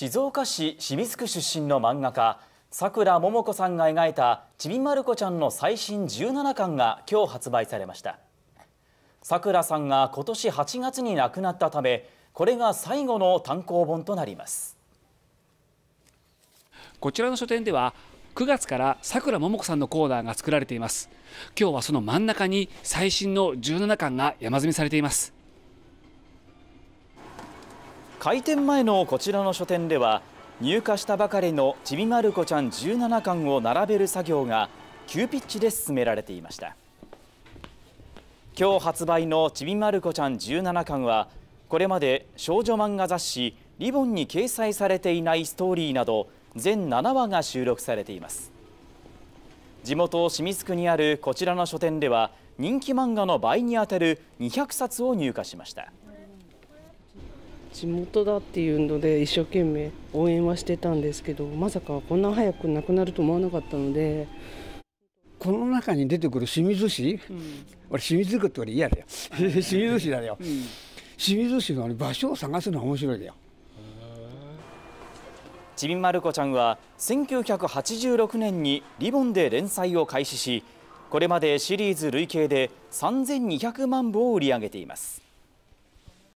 静岡市清水区出身の漫画家さくらももこさんが描いた「ちびまる子ちゃん」の最新17巻が今日発売されましたさくらさんが今年8月に亡くなったためこれが最後の単行本となりますこちらの書店では9月からさくらももこさんのコーナーが作られています今日はその真ん中に最新の17巻が山積みされています開店前のこちらの書店では入荷したばかりのちびまる子ちゃん17巻を並べる作業が急ピッチで進められていました今日発売のちびまる子ちゃん17巻はこれまで少女漫画雑誌リボンに掲載されていないストーリーなど全7話が収録されています地元清水区にあるこちらの書店では人気漫画の倍にあたる200冊を入荷しました地元だっていうので一生懸命応援はしてたんですけどまさかこんな早く亡くなると思わなかったのでこの中に出てくる清水市、うん、俺清水区って俺嫌だよ清水市だよ、うん、清水市の場所を探すのは面白いだよちびまる子ちゃんは1986年にリボンで連載を開始しこれまでシリーズ累計で3200万部を売り上げています